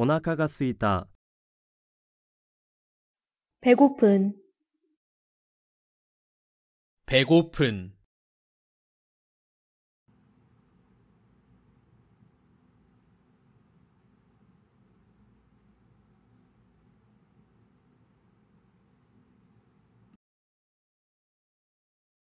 오나카가 쓰이다. 배고픈 배고픈